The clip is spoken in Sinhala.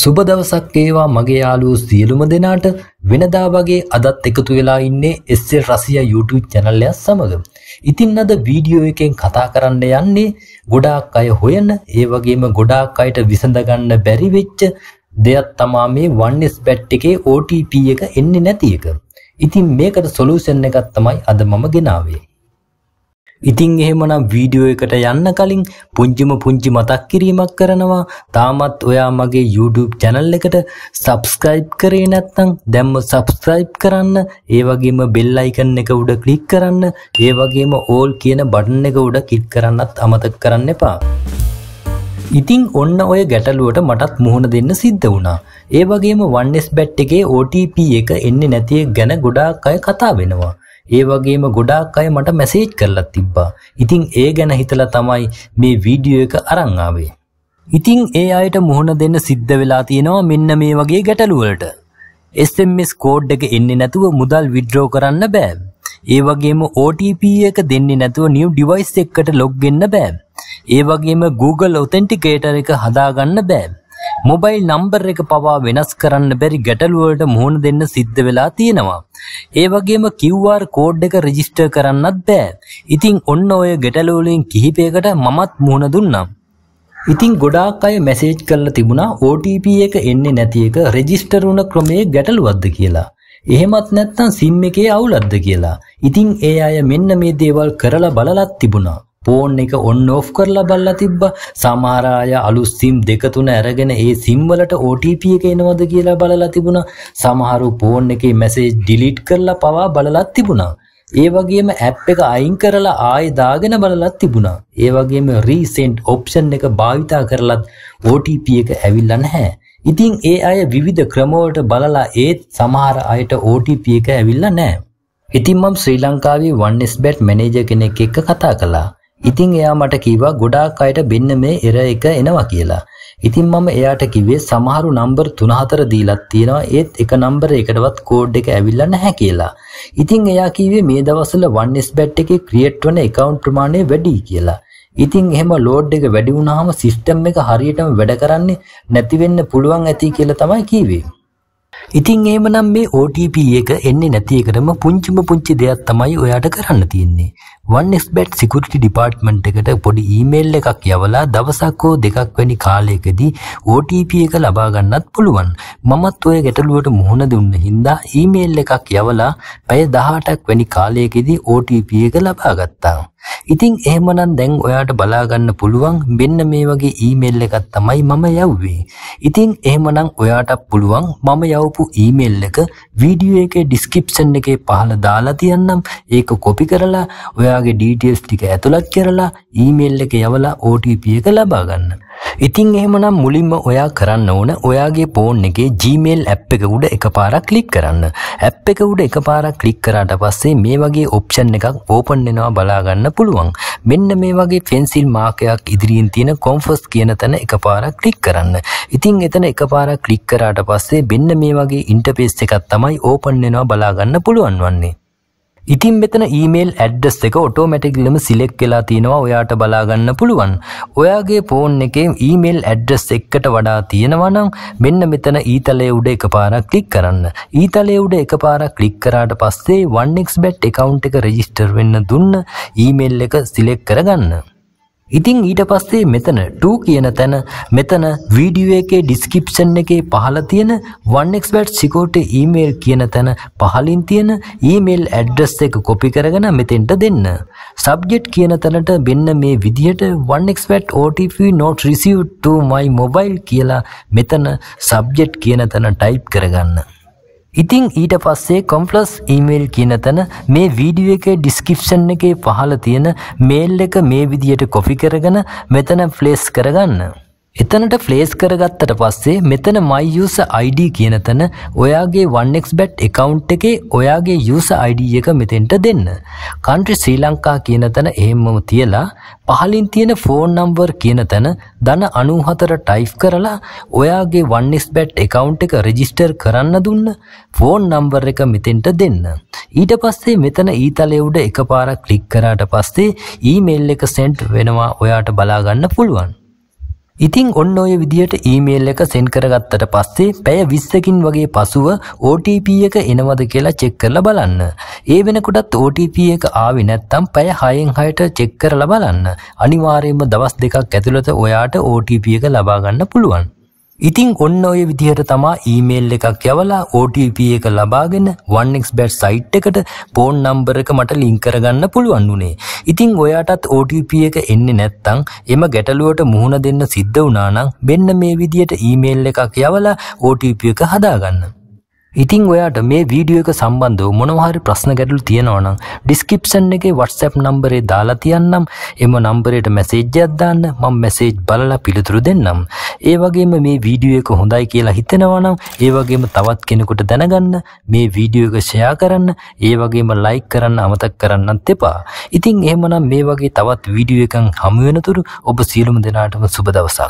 සුබ දවසක් ඒවා මගේ යාළුවෝ සියලුම දෙනාට වෙනදා වගේ අදත් එකතු වෙලා ඉන්නේ SL රසියා YouTube channel එක සමග. ඉතින් අද වීඩියෝ එකෙන් කතා කරන්න යන්නේ ගොඩාක් අය හොයන ඒ වගේම ගොඩාක් අයට විසඳ ගන්න බැරි වෙච්ච දෙයක් තමා මේ 1sbet එකේ OTP එක එන්නේ නැති එක. ඉතින් මේකට සොලියුෂන් එකක් තමයි අද මම ගෙනාවේ. ඉතින් එහෙමනම් වීඩියෝ එකට යන්න කලින් පුංචිම පුංචි මතක් කිරීමක් කරනවා තාමත් ඔයා මගේ YouTube channel එකට subscribe කරේ නැත්නම් දැම්ම subscribe කරන්න ඒ වගේම bell icon එක උඩ click කරන්න ඒ වගේම all කියන button එක උඩ click කරන්නත් අමතක කරන්න එපා ඉතිං ඔන්න ඔය ගැටලුවට මටත් මුහුණ දෙන්න සිද්ධ වුණා. ඒ වගේම වන්නස් බැට් එකේ OTP එක එන්නේ නැතිය ගැන ගොඩාක් අය කතා වෙනවා. ඒ වගේම ගොඩාක් අය මට මැසේජ් කරලා තිබ්බා. ඉතින් ඒ ගැන හිතලා තමයි මේ වීඩියෝ එක අරන් ආවේ. ඉතින් ඒ අයට මුහුණ දෙන්න සිද්ධ වෙලා තියෙනවා මෙන්න මේ වගේ ගැටලුවලට. SMS කෝඩ් එක එන්නේ නැතුව මුදල් විඩ්‍රෝ කරන්න බෑ. ඒ වගේම OTP එක දෙන්නේ නැතුව new device එකකට log වෙන්න බෑ. ඒ වගේම Google Authenticator එක හදාගන්න බෑ. මොබයිල් නම්බර් එක පවා වෙනස් කරන්න බැරි ගැටලුවලට මුහුණ දෙන්න සිද්ධ වෙලා තියෙනවා. ඒ වගේම QR කෝඩ් එක රෙජිස්ටර් කරන්නත් බෑ. ඉතින් ඔන්න ඔය ගැටලුවලින් කිහිපයකට මමත් මුහුණ දුන්නම්. ඉතින් ගොඩාක් අය මැසේජ් කරලා තිබුණා OTP එක එන්නේ නැති එක රෙජිස්ටර් වුණ ක්‍රමයේ ගැටලුවක්ද කියලා. එහෙමත් නැත්නම් SIM එකේ අවුලක්ද කියලා. ඉතින් ඒ අය මෙන්න මේ දේවල් කරලා බලලත් තිබුණා. ෆෝන් එක ඔන්න ඔෆ් කරලා බලලා තිබ්බා. සමහර අය අලුත් SIM දෙක තුන අරගෙන ඒ SIM වලට OTP එක එනවද කියලා බලලා තිබුණා. සමහරු ෆෝන් එකේ මැසේජ් ඩිලීට් කරලා පවා බලලා තිබුණා. ඒ වගේම ඇප් එක අයින් කරලා ආයෙ දාගෙන බලලත් තිබුණා. ඒ වගේම රීසෙන්ට් ඔප්ෂන් එක භාවිතා කරලත් OTP එක ඇවිල්ලා නැහැ. ඉතින් ඒ අය විවිධ ක්‍රමවලට බලලා ඒත් සමහර අයට OTP එක ඇවිල්ලා නැහැ. ඉතින් මම ශ්‍රී ලංකාවේ 1sbet මැනේජර් කෙනෙක් එක්ක කතා කළා. ඉතින් එයා මට කිව්වා ගොඩාක් අයට මෙන්න මේ එර එක එනවා කියලා. ඉතින් මම එයාට කිව්වේ සමහරු නම්බර් 3-4 දීලක් තියෙනවා ඒත් එක නම්බර එකටවත් කෝඩ් එක ඇවිල්ලා නැහැ කියලා. ඉතින් එයා කිව්වේ මේ දවස්වල 1xbet එකේ ක්‍රියේට් වෙන account ප්‍රමාණය වැඩි කියලා. ඉතින් එහෙම ලෝඩ් එක වැඩි වුණාම සිස්ටම් එක හරියටම වැඩ කරන්නේ නැති වෙන්න පුළුවන් ඇති කියලා තමයි කීවේ. ඉතින් එහෙමනම් මේ OTP එක එන්නේ නැති එකටම පුංචිම පුංචි දෙයක් තමයි ඔයාට කරන්න තියෙන්නේ. 1xbet security department එකට පොඩි email එකක් යවලා දවසක් හෝ දෙකක් වැනි කාලයකදී OTP එක ලබා ගන්නත් පුළුවන්. මමත් ඔය ගැටලුවට මුහුණ දුන්න හින්දා email එකක් යවලා පැය 18ක් වැනි කාලයකදී OTP එක ලබා ගත්තා. ඉතින් එහෙමනම් දැන් ඔයාට බලාගන්න පුළුවන් මෙන්න මේ වගේ ඊමේල් එකක් තමයි මම යව්වේ. ඉතින් එහෙමනම් ඔයාට පුළුවන් මම යවපු ඊමේල් එක වීඩියෝ එකේ ඩිස්ක්‍රිප්ෂන් එකේ පහල දාලා තියන්නම්. ඒක කොපි කරලා ඔයාගේ ඩීටේල්ස් ටික ඇතුළත් කරලා ඊමේල් එක යවලා OTP එක ලබා ගන්න. ඉතින් එහෙමනම් මුලින්ම ඔයා කරන්න ඕන ඔයාගේ ෆෝන් එකේ Gmail app එක උඩ එකපාරක් ක්ලික් කරන්න. app එක උඩ එකපාරක් ක්ලික් කරාට පස්සේ මේ වගේ ඔප්ෂන් එකක් ඕපන් වෙනවා බලා ගන්න පුළුවන්. මෙන්න මේ වගේ පෙන්සිල් මාකයක් ඉදිරියෙන් තියෙන කොම්ෆස් කියන තැන එකපාරක් ක්ලික් කරන්න. ඉතින් එතන එකපාරක් ක්ලික් කරාට පස්සේ මෙන්න මේ වගේ ඉන්ටර්ෆේස් එකක් තමයි ඕපන් වෙනවා බලා ගන්න පුළුවන් වන්නේ. ඉතින් මෙතන ඊමේල් ඇඩ්ඩස් එක ඔටෝමැටික්ලම සිලෙක් වෙලා තියෙනවා ඔයාට බලාගන්න පුළුවන් ඔයාගේ ෆෝන් එකේ ඊමේල් ඇඩ්ඩස් එක්කට වඩා තියෙනවා නම් මෙන්න මෙතන ඊතලයේ උඩ එකපාරක් ක්ලික් කරන්න ඊතලයේ උඩ එකපාරක් ක්ලික් කරාට පස්සේ 1xbet account එක රෙජිස්ටර් වෙන්න දුන්න ඊමේල් එක සිලෙක්ට් කරගන්න ඉතින් ඊට පස්සේ මෙතන 2 කියන තැන මෙතන වීඩියෝ එකේ ඩිස්ක්‍රිප්ෂන් එකේ පහළ තියෙන 1xbet security email කියන තැන පහලින් තියෙන email address එක copy කරගෙන මෙතෙන්ට දෙන්න. subject කියන තැනට මෙන්න මේ විදිහට 1xbet OTP not received to my mobile කියලා මෙතන subject කියන තැන type කරගන්න. ඉතිං ඊට පස්සේ කොම්පලස් ඊමේල් කියන තැන මේ වීඩියෝ එකේ ඩිස්ක්‍රිප්ෂන් එකේ පහළ තියෙන මේල් එක මේ විදියට කොපි කරගෙන මෙතන ප්ලේස් කරගන්න. එතනට ෆ්ලේස් කරගත්තට පස්සේ මෙතන මයිස ID කියන තැන ඔයාගේ 1xBet එකවුන්් එකේ ඔයාගේ යස ID එක මෙතෙන්ට දෙන්න. කන්ට්‍රි ශ්‍රී ලංකා කියන තැන එහෙම්මම තියලා පහලින් තියෙන ෆෝන් නම්වර් කියන තැන දන අනුහතර ටයිෆ් කරලා ඔයාගේ 1xBet එකවුන්් එක රෙජිස්ටර් කරන්න දුන්න ෆෝන් නම්බර් එක මෙතෙන්ට දෙන්න. ඊට පස්සේ මෙතන ඊතලය උඩ එක පාරක් කලික් කරාට පස්සේ ඊමේල් එක සෙන්ට් වෙනවා ඔයාට බලාගන්න පුළුවන්. ඉතිං ඔන්න ඔය විදිහට ඊමේල් එක සෙන් කරගත්තට පස්සේ පැය විස්සකින් වගේ පසුව OTP එක එනවද කියලා චෙක් කරලා බලන්න. ඒ වෙනකොටත් OTP එක ආවි නැත්තම් පැය හයෙන් හයට චෙක් කරලා බලන්න. අනිවාර්යයෙන්ම දවස් දෙකක් ඇතුළත ඔයාට OTP එක ලබා ගන්න පුළුවන්. ඉතිං ඔන්න ඔය විදිහට තමා ඊමේල් එකක් යවලා OTP එක ලබාගෙන 1xbet සයිට් එකට ෆෝන් නම්බර එක මට ලින්ක් කරගන්න පුළුවන් උනේ. ඉතිං ඔයාටත් OTP එක එන්නේ නැත්තම් එම ගැටලුවට මුහුණ දෙන්න සිද්ධ වුණා නම් මෙන්න මේ විදිහට ඊමේල් එකක් යවලා OTP එක හදාගන්න. ඉතිං ඔයාට මේ වීඩියෝ එක සම්බන්ධව මොනවහරි ප්‍රශ්න ගැටලු තියෙනවා නම් ඩිස්ක්‍රිප්ෂන් එකේ WhatsApp නම්බරේ දාලා තියන්නම්. එම නම්බරයට මැසේජ් එකක් දාන්න මම මැසේජ් බලලා පිළිතුරු දෙන්නම්. ඒ වගේම මේ වීඩියෝ එක හොඳයි කියලා හිතෙනවා නම් ඒ වගේම තවත් කෙනෙකුට දැනගන්න මේ වීඩියෝ එක ෂෙයා කරන්න, ඒ වගේම ලයික් කරන්න අමතක කරන්නත් එපා. ඉතින් එහෙමනම් මේ වගේ තවත් වීඩියෝ එකක් හමු වෙනතුරු ඔබ සියලුම දෙනාටම සුබ දවසක්.